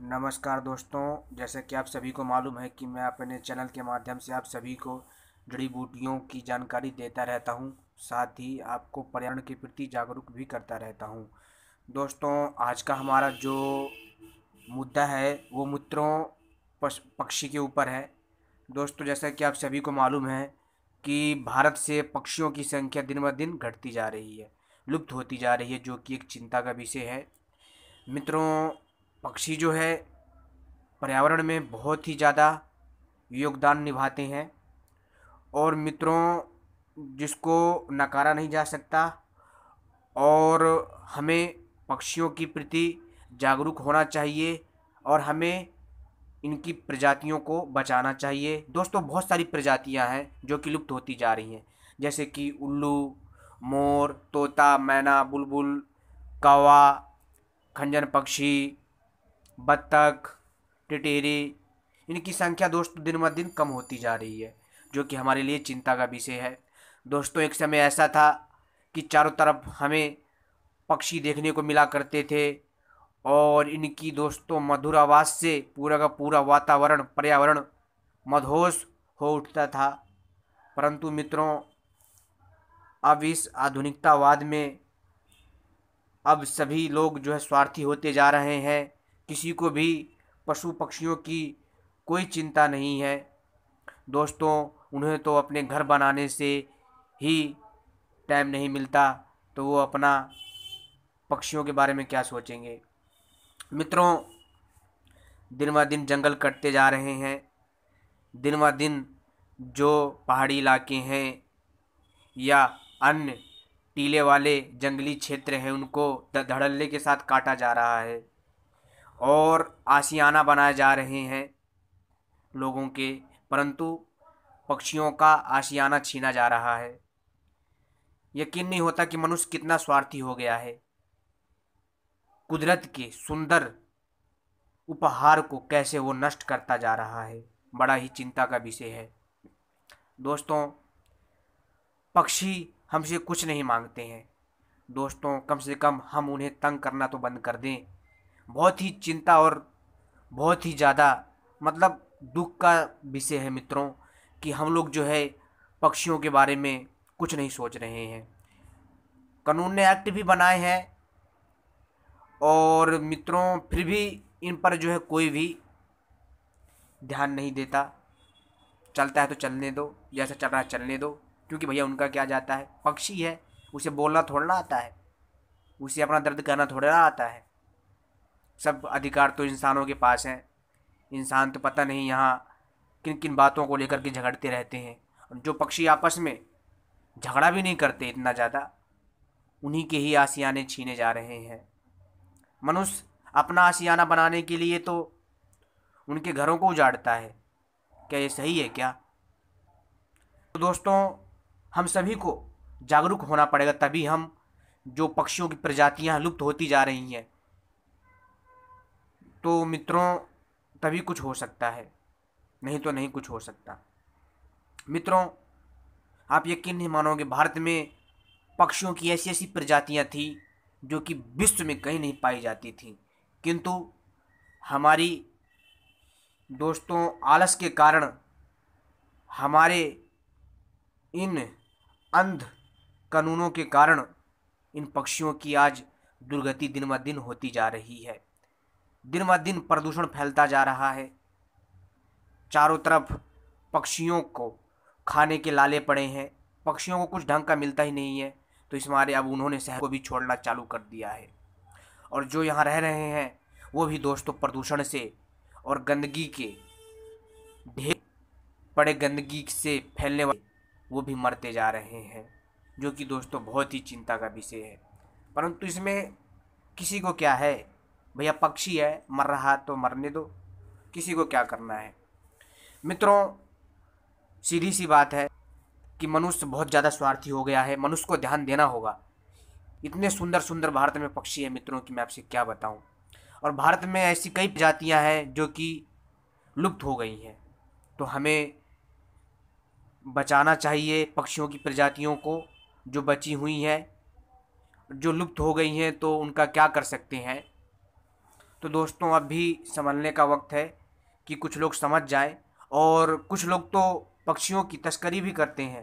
नमस्कार दोस्तों जैसे कि आप सभी को मालूम है कि मैं अपने चैनल के माध्यम से आप सभी को जड़ी बूटियों की जानकारी देता रहता हूं साथ ही आपको पर्यावरण के प्रति जागरूक भी करता रहता हूं दोस्तों आज का हमारा जो मुद्दा है वो मित्रों पक्षी के ऊपर है दोस्तों जैसा कि आप सभी को मालूम है कि भारत से पक्षियों की संख्या दिन ब दिन घटती जा रही है लुप्त होती जा रही है जो कि एक चिंता का विषय है मित्रों पक्षी जो है पर्यावरण में बहुत ही ज़्यादा योगदान निभाते हैं और मित्रों जिसको नकारा नहीं जा सकता और हमें पक्षियों की प्रति जागरूक होना चाहिए और हमें इनकी प्रजातियों को बचाना चाहिए दोस्तों बहुत सारी प्रजातियां हैं जो कि लुप्त होती जा रही हैं जैसे कि उल्लू मोर तोता मैना बुलबुल कौवा खंजन पक्षी बत्तख टिटेरे इनकी संख्या दोस्तों दिन ब दिन कम होती जा रही है जो कि हमारे लिए चिंता का विषय है दोस्तों एक समय ऐसा था कि चारों तरफ हमें पक्षी देखने को मिला करते थे और इनकी दोस्तों मधुर आवाज़ से पूरा का पूरा वातावरण पर्यावरण मधोस हो उठता था परंतु मित्रों अब इस आधुनिकतावाद में अब सभी लोग जो है स्वार्थी होते जा रहे हैं किसी को भी पशु पक्षियों की कोई चिंता नहीं है दोस्तों उन्हें तो अपने घर बनाने से ही टाइम नहीं मिलता तो वो अपना पक्षियों के बारे में क्या सोचेंगे मित्रों दिन ब दिन जंगल कटते जा रहे हैं दिन ब दिन जो पहाड़ी इलाके हैं या अन्य टीले वाले जंगली क्षेत्र हैं उनको धड़ल्ले के साथ काटा जा रहा है और आसियाना बनाए जा रहे हैं लोगों के परंतु पक्षियों का आशियाना छीना जा रहा है यकीन नहीं होता कि मनुष्य कितना स्वार्थी हो गया है कुदरत के सुंदर उपहार को कैसे वो नष्ट करता जा रहा है बड़ा ही चिंता का विषय है दोस्तों पक्षी हमसे कुछ नहीं मांगते हैं दोस्तों कम से कम हम उन्हें तंग करना तो बंद कर दें बहुत ही चिंता और बहुत ही ज़्यादा मतलब दुख का विषय है मित्रों कि हम लोग जो है पक्षियों के बारे में कुछ नहीं सोच रहे हैं कानून ने एक्ट भी बनाए हैं और मित्रों फिर भी इन पर जो है कोई भी ध्यान नहीं देता चलता है तो चलने दो जैसा चल रहा है चलने दो क्योंकि भैया उनका क्या जाता है पक्षी है उसे बोलना थोड़ा ना आता है उसे अपना दर्द करना थोड़ा ना आता है सब अधिकार तो इंसानों के पास हैं इंसान तो पता नहीं यहाँ किन किन बातों को लेकर के झगड़ते रहते हैं जो पक्षी आपस में झगड़ा भी नहीं करते इतना ज़्यादा उन्हीं के ही आसियाने छीने जा रहे हैं मनुष्य अपना आसियाना बनाने के लिए तो उनके घरों को उजाड़ता है क्या ये सही है क्या तो दोस्तों हम सभी को जागरूक होना पड़ेगा तभी हम जो पक्षियों की प्रजातियां लुप्त होती जा रही हैं तो मित्रों तभी कुछ हो सकता है नहीं तो नहीं कुछ हो सकता मित्रों आप यकीन नहीं मानोगे भारत में पक्षियों की ऐसी ऐसी प्रजातियां थी जो कि विश्व में कहीं नहीं पाई जाती थी किंतु हमारी दोस्तों आलस के कारण हमारे इन अंध कानूनों के कारण इन पक्षियों की आज दुर्गति दिन ब दिन होती जा रही है दिन ब दिन प्रदूषण फैलता जा रहा है चारों तरफ पक्षियों को खाने के लाले पड़े हैं पक्षियों को कुछ ढंग का मिलता ही नहीं है तो इस मारे अब उन्होंने शहर को भी छोड़ना चालू कर दिया है और जो यहाँ रह रहे हैं वो भी दोस्तों प्रदूषण से और गंदगी के ढेर पड़े गंदगी से फैलने वाले वो भी मरते जा रहे हैं जो कि दोस्तों बहुत ही चिंता का विषय है परंतु इसमें किसी को क्या है भैया पक्षी है मर रहा तो मरने दो किसी को क्या करना है मित्रों सीधी सी बात है कि मनुष्य बहुत ज़्यादा स्वार्थी हो गया है मनुष्य को ध्यान देना होगा इतने सुंदर सुंदर भारत में पक्षी है मित्रों कि मैं आपसे क्या बताऊँ और भारत में ऐसी कई प्रजातियाँ हैं जो कि लुप्त हो गई हैं तो हमें बचाना चाहिए पक्षियों की प्रजातियों को जो बची हुई हैं जो लुप्त हो गई हैं तो उनका क्या कर सकते हैं तो दोस्तों अब भी संभलने का वक्त है कि कुछ लोग समझ जाए और कुछ लोग तो पक्षियों की तस्करी भी करते हैं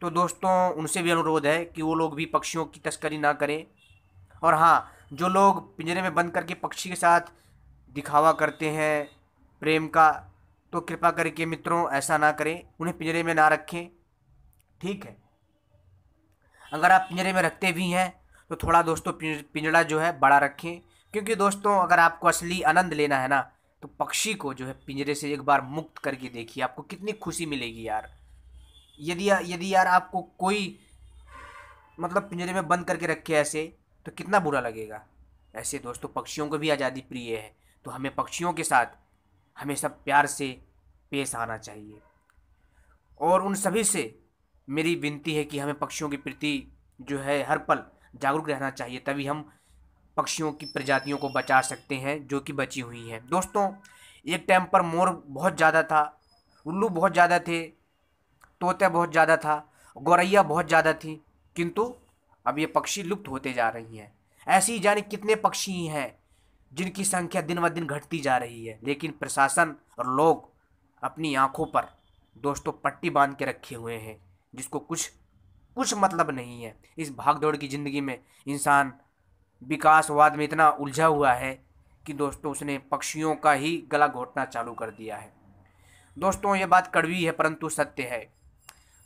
तो दोस्तों उनसे भी अनुरोध है कि वो लोग भी पक्षियों की तस्करी ना करें और हाँ जो लोग पिंजरे में बंद करके पक्षी के साथ दिखावा करते हैं प्रेम का तो कृपा करके मित्रों ऐसा ना करें उन्हें पिंजरे में ना रखें ठीक है अगर आप पिंजरे में रखते भी हैं तो थोड़ा दोस्तों पिंजड़ा जो है बड़ा रखें क्योंकि दोस्तों अगर आपको असली आनंद लेना है ना तो पक्षी को जो है पिंजरे से एक बार मुक्त करके देखिए आपको कितनी खुशी मिलेगी यार यदि यदि यार आपको कोई मतलब पिंजरे में बंद करके रखे ऐसे तो कितना बुरा लगेगा ऐसे दोस्तों पक्षियों को भी आज़ादी प्रिय है तो हमें पक्षियों के साथ हमेशा प्यार से पेश आना चाहिए और उन सभी से मेरी विनती है कि हमें पक्षियों के प्रति जो है हर पल जागरूक रहना चाहिए तभी हम पक्षियों की प्रजातियों को बचा सकते हैं जो कि बची हुई हैं दोस्तों एक टाइम पर मोर बहुत ज़्यादा था उल्लू बहुत ज़्यादा थे तोते बहुत ज़्यादा था गौरैया बहुत ज़्यादा थी किंतु अब ये पक्षी लुप्त होते जा रही हैं ऐसी जाने कितने पक्षी हैं जिनकी संख्या दिन ब दिन घटती जा रही है लेकिन प्रशासन और लोग अपनी आँखों पर दोस्तों पट्टी बांध के रखे हुए हैं जिसको कुछ कुछ मतलब नहीं है इस भागदौड़ की ज़िंदगी में इंसान विकासवाद में इतना उलझा हुआ है कि दोस्तों उसने पक्षियों का ही गला घोटना चालू कर दिया है दोस्तों ये बात कड़वी है परंतु सत्य है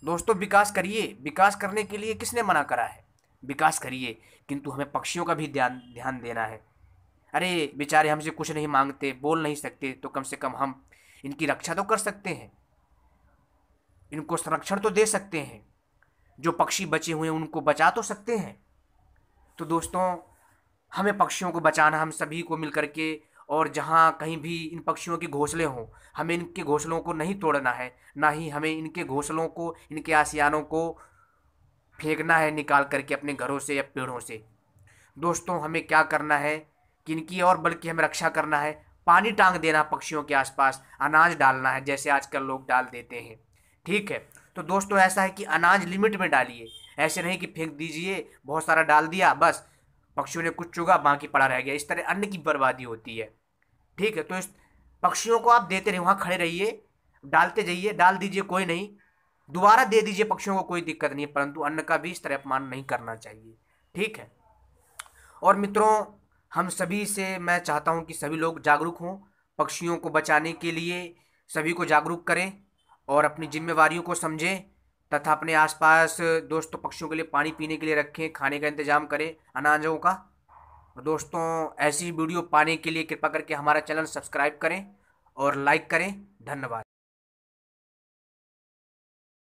दोस्तों विकास करिए विकास करने के लिए किसने मना करा है विकास करिए किंतु हमें पक्षियों का भी ध्यान ध्यान देना है अरे बेचारे हमसे कुछ नहीं मांगते बोल नहीं सकते तो कम से कम हम इनकी रक्षा तो कर सकते हैं इनको संरक्षण तो दे सकते हैं जो पक्षी बचे हुए हैं उनको बचा तो सकते हैं तो दोस्तों हमें पक्षियों को बचाना हम सभी को मिल के और जहाँ कहीं भी इन पक्षियों के घोंसले हों हमें इनके घोंसलों को नहीं तोड़ना है ना ही हमें इनके घोंसलों को इनके आसियानों को फेंकना है निकाल करके अपने घरों से या पेड़ों से दोस्तों हमें क्या करना है कि इनकी और बल्कि हमें रक्षा करना है पानी टांग देना पक्षियों के आसपास अनाज डालना है जैसे आजकल लोग डाल देते हैं ठीक है तो दोस्तों ऐसा है कि अनाज लिमिट में डालिए ऐसे नहीं कि फेंक दीजिए बहुत सारा डाल दिया बस पक्षियों ने कुछ चुगा बाकी पड़ा रह गया इस तरह अन्न की बर्बादी होती है ठीक है तो इस पक्षियों को आप देते रहिए वहाँ खड़े रहिए डालते जाइए डाल दीजिए कोई नहीं दोबारा दे दीजिए पक्षियों को कोई दिक्कत नहीं है परंतु अन्न का भी इस तरह अपमान नहीं करना चाहिए ठीक है और मित्रों हम सभी से मैं चाहता हूँ कि सभी लोग जागरूक हों पक्षियों को बचाने के लिए सभी को जागरूक करें और अपनी जिम्मेवारियों को समझें तथा अपने आसपास दोस्तों पक्षियों के लिए पानी पीने के लिए रखें खाने का इंतजाम करें अनाजों का दोस्तों ऐसी वीडियो पाने के लिए कृपा करके हमारा चैनल सब्सक्राइब करें और लाइक करें धन्यवाद